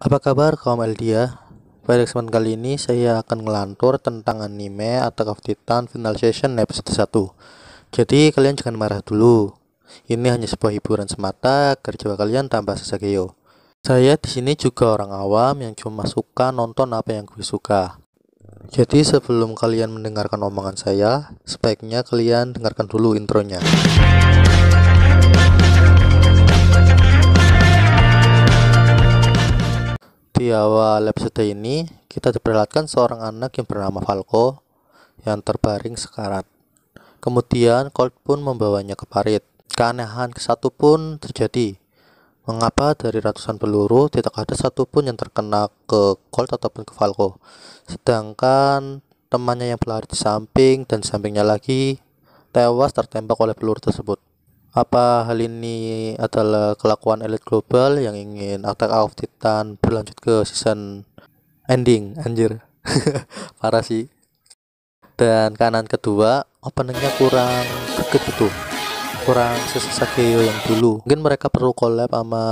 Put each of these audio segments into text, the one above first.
Apa kabar kaum Eldia? Pada kesempatan kali ini saya akan ngelantur tentang anime atau of Titan Final Season episode 1. Jadi kalian jangan marah dulu. Ini hanya sebuah hiburan semata kerja kalian tambah sesageyo. Saya di sini juga orang awam yang cuma suka nonton apa yang gue suka. Jadi sebelum kalian mendengarkan omongan saya, sebaiknya kalian dengarkan dulu intronya. Di awal episode ini, kita diperlihatkan seorang anak yang bernama Falco yang terbaring sekarat. Kemudian Colt pun membawanya ke parit. Keanehan ke satu pun terjadi. Mengapa dari ratusan peluru tidak ada satu pun yang terkena ke Colt ataupun ke Falco? Sedangkan temannya yang berlari di samping dan sampingnya lagi tewas tertembak oleh peluru tersebut. Apa hal ini adalah kelakuan elit global yang ingin Attack of Titan berlanjut ke season ending? Anjir, parah sih. Dan kanan kedua, openingnya kurang deket gitu. Kurang sesakeyo yang dulu. Mungkin mereka perlu collab sama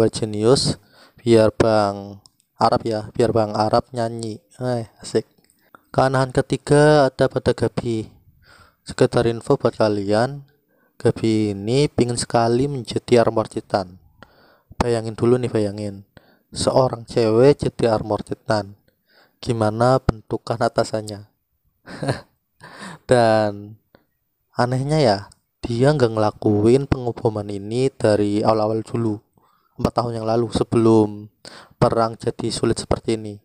Virginius biar Bang Arab ya, biar Bang Arab nyanyi. Eh, asik. Kanan ketiga ada pada Gabi. Sekedar info buat kalian, Gabi ini pingin sekali menjadi armor titan. Bayangin dulu nih bayangin. Seorang cewek jadi armor titan. Gimana bentukan atasannya? Dan anehnya ya, dia nggak ngelakuin pengoboman ini dari awal-awal dulu. Empat tahun yang lalu sebelum perang jadi sulit seperti ini.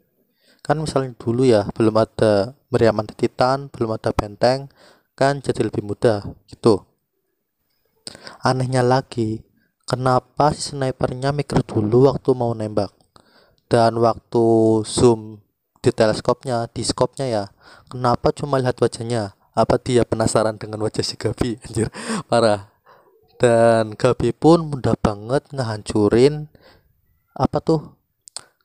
Kan misalnya dulu ya belum ada meriam titan, belum ada benteng, kan jadi lebih mudah gitu Anehnya lagi, kenapa si snipernya mikir dulu waktu mau nembak? Dan waktu zoom di teleskopnya, di skopnya ya, kenapa cuma lihat wajahnya? Apa dia penasaran dengan wajah si Gabi? Anjir, parah. Dan Gabi pun mudah banget ngehancurin apa tuh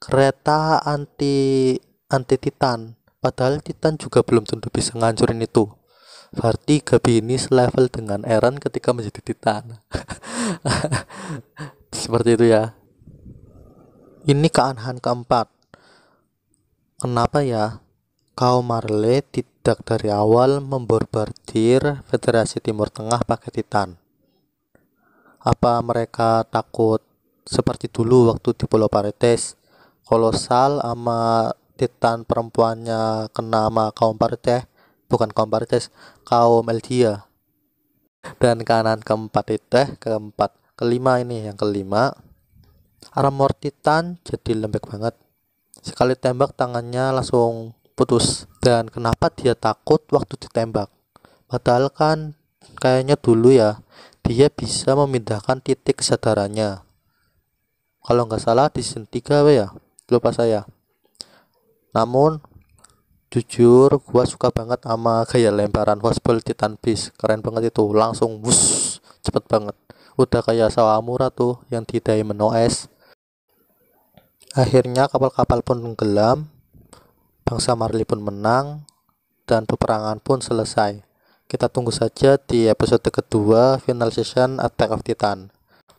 kereta anti anti Titan. Padahal Titan juga belum tentu bisa ngancurin itu. Varti Gabini selevel dengan Eren ketika menjadi Titan. Seperti itu ya. Ini keanehan keempat. Kenapa ya? Kaum Marley tidak dari awal memborbardir Federasi Timur Tengah pakai Titan. Apa mereka takut seperti dulu waktu di Pulau Parites? Kolosal sama Titan perempuannya kena sama kaum Parites bukan komparites kaum Eldia dan kanan keempat itu eh, keempat kelima ini yang kelima titan jadi lembek banget sekali tembak tangannya langsung putus dan kenapa dia takut waktu ditembak padahal kan kayaknya dulu ya dia bisa memindahkan titik kesadarannya kalau nggak salah di season 3 ya lupa saya namun jujur gua suka banget sama gaya lemparan waspil Titan Beast keren banget itu langsung bus, cepet banget udah kayak Sawamura tuh yang di Diamond OS akhirnya kapal-kapal pun tenggelam bangsa Marley pun menang dan peperangan pun selesai kita tunggu saja di episode kedua final season Attack of Titan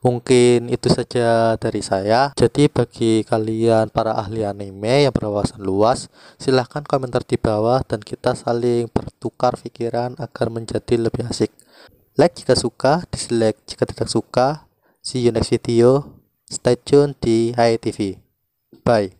Mungkin itu saja dari saya. Jadi bagi kalian para ahli anime yang berwawasan luas, silahkan komentar di bawah dan kita saling bertukar pikiran agar menjadi lebih asik. Like jika suka, dislike jika tidak suka. See you next video. Stay tune di HITV. Bye.